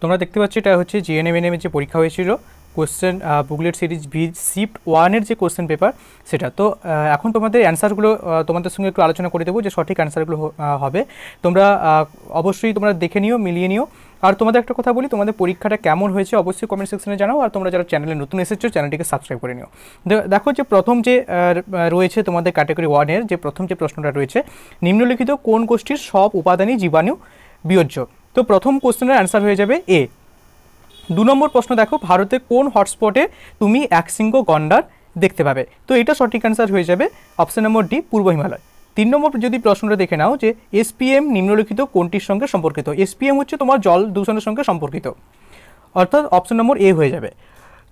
তোমরা দেখতে পাচ্ছ এটা হচ্ছে জিএনএম এনএমের যে পরীক্ষা হয়েছিল কোশ্চেন বুকলেট সিরিজ ভি সিপ ওয়ানের যে কোশ্চেন পেপার সেটা তো এখন তোমাদের অ্যান্সারগুলো তোমাদের সঙ্গে একটু আলোচনা করে দেবো যে সঠিক অ্যান্সারগুলো হবে তোমরা অবশ্যই তোমরা দেখে নিও মিলিয়ে নিও আর তোমাদের একটা কথা বলি তোমাদের পরীক্ষাটা কেমন হয়েছে অবশ্যই কমেন্ট সেকশনে জানাও আর তোমরা যারা চ্যানেলে নতুন এসেছো চ্যানেলটিকে সাবস্ক্রাইব করে নিও দেখো যে প্রথম যে রয়েছে তোমাদের ক্যাটাগরি ওয়ানের যে প্রথম যে প্রশ্নটা রয়েছে নিম্নলিখিত কোন গোষ্ঠীর সব উপাদানই জীবাণু বিয়োজ্য তো প্রথম কোশ্চেনের অ্যান্সার হয়ে যাবে এ দু নম্বর প্রশ্ন দেখো ভারতে কোন হটস্পটে তুমি এক একসিঙ্গ গন্ডার দেখতে পাবে তো এটা সঠিক অ্যান্সার হয়ে যাবে অপশন নম্বর ডি পূর্ব হিমালয় তিন নম্বর যদি প্রশ্নটা দেখে নাও যে এসপিএম নিম্নলিখিত কোনটির সঙ্গে সম্পর্কিত এসপিএম হচ্ছে তোমার জল দূষণের সঙ্গে সম্পর্কিত অর্থাৎ অপশন নম্বর এ হয়ে যাবে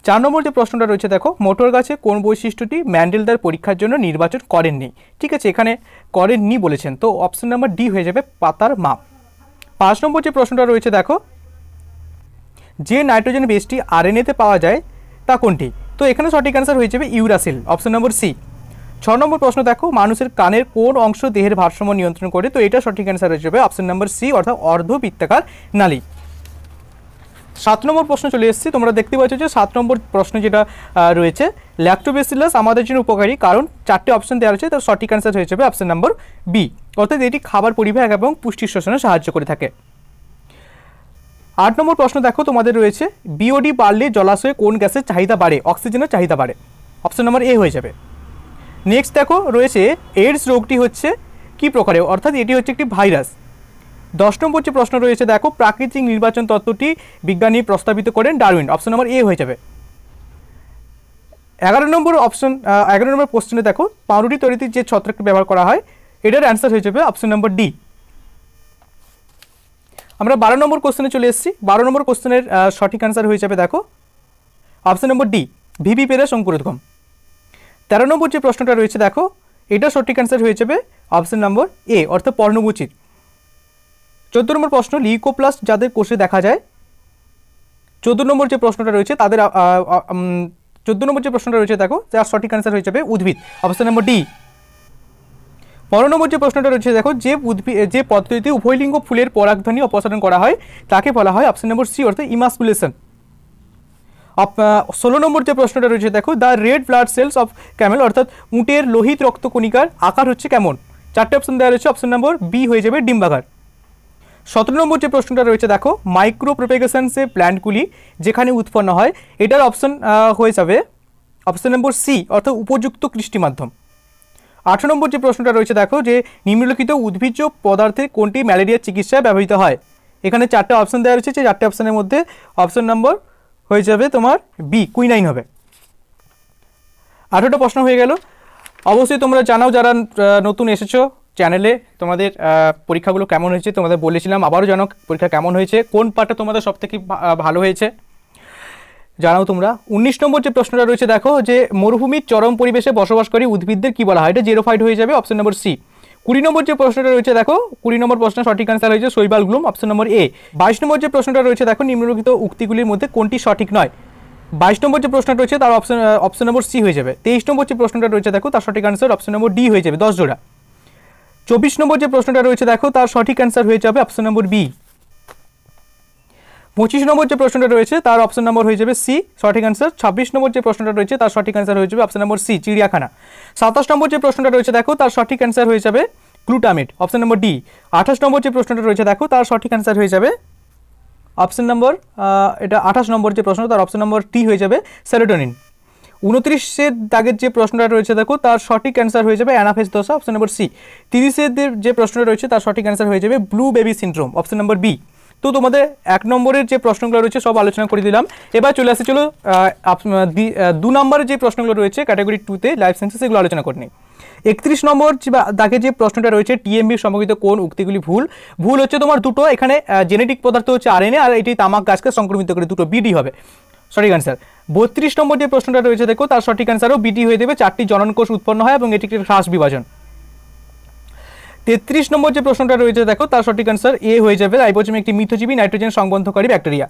চার নম্বর যে প্রশ্নটা রয়েছে দেখো মোটর গাছে কোন বৈশিষ্ট্যটি ম্যান্ডেলদার পরীক্ষার জন্য নির্বাচন করেননি ঠিক আছে এখানে করেননি বলেছেন তো অপশন নাম্বার ডি হয়ে যাবে পাতার মাপ পাঁচ নম্বর যে প্রশ্নটা রয়েছে দেখো যে নাইট্রোজেন বেসটি আরএনএতে পাওয়া যায় তা কোনটি তো এখানে সঠিক অ্যান্সার হয়ে যাবে ইউরাসিল অপশন নম্বর সি ছ নম্বর প্রশ্ন দেখো মানুষের কানের কোন অংশ দেহের ভারসাম্য নিয়ন্ত্রণ করে তো এটা সঠিক অ্যান্সার হয়ে যাবে অপশন নম্বর সি অর্থাৎ অর্ধবৃত্তাকার নালী সাত নম্বর প্রশ্ন চলে এসেছি তোমরা দেখতে পাচ্ছ যে সাত নম্বর প্রশ্ন যেটা রয়েছে ল্যাক্টোবেসিলাস আমাদের জন্য উপকারী কারণ চারটে অপশন দেওয়া রয়েছে তার সঠিক অ্যান্সার হয়ে যাবে অপশন নম্বর বি অর্থাৎ এটি খাবার পরিবাহক এবং পুষ্টি শোষণে সাহায্য করে থাকে আট নম্বর প্রশ্ন দেখো তোমাদের রয়েছে বিওডি বাড়লে জলাশয়ে কোন গ্যাসের চাহিদা বাড়ে অক্সিজেনের চাহিদা বাড়ে অপশন নম্বর এ হয়ে যাবে নেক্সট দেখো রয়েছে এইডস রোগটি হচ্ছে কি প্রকারে অর্থাৎ এটি হচ্ছে একটি ভাইরাস দশ নম্বর যে প্রশ্ন রয়েছে দেখো প্রাকৃতিক নির্বাচন তত্ত্বটি বিজ্ঞানী প্রস্তাবিত করেন ডারউইন অপশন নম্বর এ হয়ে যাবে এগারো নম্বর অপশন এগারো নম্বর কোশ্চেনে দেখো পাউরুটি তৈরিতে যে ছত্রাকটি ব্যবহার করা হয় এটার অ্যান্সার হয়ে যাবে অপশন নম্বর ডি আমরা বারো নম্বর কোশ্চেনে চলে এসেছি বারো নম্বর কোশ্চেনের সঠিক অ্যান্সার হয়ে যাবে দেখো অপশন নম্বর ডি ভিভি পেরে শঙ্কুরোদ্গম তেরো নম্বর যে প্রশ্নটা রয়েছে দেখো এটা সঠিক অ্যান্সার হয়ে যাবে অপশন নম্বর এ অর্থাৎ পর্ণবুচির চোদ্দ নম্বর প্রশ্ন লিকোপ্লাস যাদের কোষে দেখা যায় চোদ্দ নম্বর যে প্রশ্নটা রয়েছে তাদের চোদ্দ নম্বর যে প্রশ্নটা রয়েছে দেখো তার সঠিক অ্যান্সার হয়ে যাবে উদ্ভিদ অপশান নম্বর ডি পনেরো নম্বর যে প্রশ্নটা রয়েছে দেখো যে উদ্ভিদ যে পদ্ধতিতে উভয়লিঙ্গ ফুলের পরাগধ্বনি অপসারণ করা হয় তাকে বলা হয় অপশান নম্বর সি অর্থাৎ ইমাসকুলেশন ষোলো নম্বর যে প্রশ্নটা রয়েছে দেখো the red blood cells of camel অর্থাৎ উটের লোহিত রক্তকণিকার আকার হচ্ছে কেমন চারটে অপশান দেওয়া রয়েছে অপশান নম্বর বি হয়ে যাবে ডিম্বাঘার সতেরো নম্বর যে প্রশ্নটা রয়েছে দেখো মাইক্রো প্রোপেগেশনসে প্ল্যান্টগুলি যেখানে উৎপন্ন হয় এটার অপশন হয়ে যাবে অপশন নম্বর সি অর্থাৎ উপযুক্ত কৃষ্টি মাধ্যম আঠেরো নম্বর যে প্রশ্নটা রয়েছে দেখো যে নিম্নলিখিত উদ্ভিজ্জ পদার্থের কোনটি ম্যালেরিয়ার চিকিৎসায় ব্যবহৃত হয় এখানে চারটে অপশন দেওয়া রয়েছে যে চারটে অপশানের মধ্যে অপশন নম্বর হয়ে যাবে তোমার বি কুইনাইন হবে আঠেরোটা প্রশ্ন হয়ে গেল অবশ্যই তোমরা জানাও যারা নতুন এসেছো চ্যানেলে তোমাদের পরীক্ষাগুলো কেমন হয়েছে তোমাদের বলেছিলাম আবারও জানো পরীক্ষা কেমন হয়েছে কোন পার্টটা তোমাদের সবথেকে ভালো হয়েছে জানাও তোমরা উনিশ নম্বর যে প্রশ্নটা রয়েছে দেখো যে মরুভূমির চরম পরিবেশে বসবাসকারী উদ্ভিদদের কী বলা হয় এটা জেরোফাইড হয়ে যাবে অপশন নম্বর সি কুড়ি নম্বর যে প্রশ্নটা রয়েছে দেখো কুড়ি নম্বর প্রশ্ন সঠিক অ্যান্সার হয়েছে শৈবাল গ্লুম অপশন নম্বর এ বাইশ নম্বর যে প্রশ্নটা রয়েছে দেখো নিম্নলিখিত উক্তিগুলির মধ্যে কোনটি সঠিক নয় বাইশ নম্বর যে প্রশ্নটা রয়েছে তার অপশন অপশন নম্বর সি হয়ে যাবে তেইশ নম্বর যে প্রশ্নটা রয়েছে দেখো তার সঠিক অ্যান্সার অপশন নম্বর ডি হয়ে যাবে দশ জোড়া চব্বিশ নম্বর যে প্রশ্নটা রয়েছে দেখো তার সঠিক অ্যান্সার হয়ে যাবে অপশন নম্বর বি পঁচিশ নম্বর যে প্রশ্নটা রয়েছে তার অপশন নম্বর হয়ে যাবে সি সঠিক অ্যান্সার ছাব্বিশ নম্বর যে প্রশ্নটা রয়েছে তার সঠিক অ্যান্সার হয়ে যাবে অপশন নম্বর সি চিড়িয়াখানা সাতাশ নম্বর যে প্রশ্নটা রয়েছে দেখো তার সঠিক অ্যান্সার হয়ে যাবে গ্লুটামেট অপশন নম্বর ডি আঠাশ নম্বর যে প্রশ্নটা রয়েছে দেখো তার সঠিক অ্যান্সার হয়ে যাবে অপশন নম্বর এটা আঠাশ নম্বর যে প্রশ্ন তার অপশন নম্বর টি হয়ে যাবে সেরোটোনিন উনত্রিশের দাগের যে প্রশ্নটা রয়েছে দেখো তার সঠিক অ্যান্সার হয়ে যাবে অ্যানাফেস দশা অপশন নম্বর সি তিরিশের যে প্রশ্নটা রয়েছে তার সঠিক অ্যান্সার হয়ে যাবে blue baby syndrome option number B তো তোমাদের এক নম্বরের যে প্রশ্নগুলো রয়েছে সব আলোচনা করে দিলাম এবার চলে আসে চলো দু নম্বরের যে প্রশ্নগুলো রয়েছে ক্যাটাগরি টুতে লাইফ সায়েন্সে সেগুলো আলোচনা করে নিই একত্রিশ নম্বর দাগে যে প্রশ্নটা রয়েছে টিএমবি সম্পর্কিত কোন উক্তিগুলি ভুল ভুল হচ্ছে তোমার দুটো এখানে জেনেটিক পদার্থ হচ্ছে আর এনে আর এটি তামাক গাছকে সংক্রমিত করে দুটো বিডি হবে সঠিক অ্যান্সার বত্রিশ নম্বর যে প্রশ্নটা রয়েছে দেখো তার সঠিক অ্যান্সারও বিটি হয়ে দেবে চারটি জননকোষ উৎপন্ন হয় এবং এটি একটি হ্রাস বিভাজন তেত্রিশ নম্বর যে প্রশ্নটা রয়েছে দেখো তার সঠিক অ্যান্সার এ হয়ে যাবে রাইবোজোমে একটি মিথোজীবী নাইট্রোজেন সংবন্ধকারী ব্যাকটেরিয়া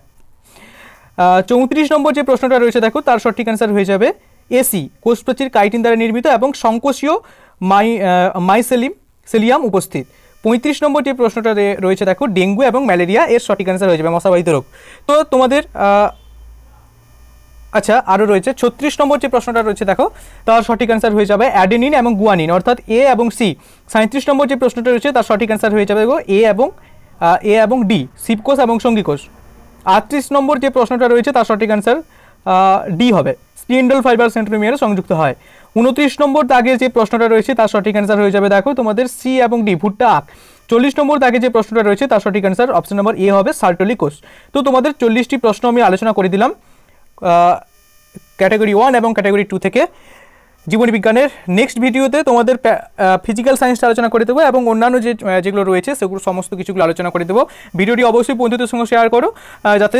চৌত্রিশ নম্বর যে প্রশ্নটা রয়েছে দেখো তার সঠিক অ্যান্সার হয়ে যাবে এসি কোষপ্রাচীর কাইটিন দ্বারা নির্মিত এবং সংকোষীয় মাই মাইসেলিম সেলিয়াম উপস্থিত পঁয়ত্রিশ নম্বর যে প্রশ্নটা রয়েছে দেখো ডেঙ্গু এবং ম্যালেরিয়া এর সঠিক অ্যান্সার হয়ে যাবে মশাবাহিত রোগ তো তোমাদের আচ্ছা আরও রয়েছে ছত্রিশ নম্বর যে প্রশ্নটা রয়েছে দেখো তার সঠিক অ্যান্সার হয়ে যাবে অ্যাডেনিন এবং গুয়ানিন অর্থাৎ এ এবং সি সাঁত্রিশ নম্বর যে প্রশ্নটা রয়েছে তার সঠিক অ্যান্সার হয়ে যাবে এ এবং এ এবং ডি সিপকোষ এবং সঙ্গীকোষ আটত্রিশ নম্বর যে প্রশ্নটা রয়েছে তার সঠিক অ্যান্সার ডি হবে স্পিন্ডল ফাইবার সেন্ট্রোমিয়ারে সংযুক্ত হয় উনত্রিশ নম্বর দাগে যে প্রশ্নটা রয়েছে তার সঠিক অ্যান্সার হয়ে যাবে দেখো তোমাদের সি এবং ডি ভুট্টা আখ চল্লিশ নম্বর দাগে যে প্রশ্নটা রয়েছে তার সঠিক অ্যান্সার অপশন নম্বর এ হবে সার্টলি কোষ তো তোমাদের চল্লিশটি প্রশ্ন আমি আলোচনা করে দিলাম ক্যাটাগরি ওয়ান এবং ক্যাটাগরি টু থেকে জীবনবিজ্ঞানের বিজ্ঞানের নেক্সট ভিডিওতে তোমাদের ফিজিক্যাল সায়েন্সটা আলোচনা করে দেবো এবং অন্যান্য যে যেগুলো রয়েছে সেগুলো সমস্ত কিছুগুলো আলোচনা করে দেবো ভিডিওটি অবশ্যই বন্ধুদের সঙ্গে শেয়ার করো যাতে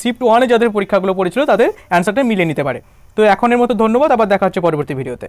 শিফট ওয়ানে যাদের পরীক্ষাগুলো পড়েছিল তাদের অ্যান্সারটা মিলিয়ে নিতে পারে তো এখনের মতো ধন্যবাদ আবার দেখা হচ্ছে পরবর্তী ভিডিওতে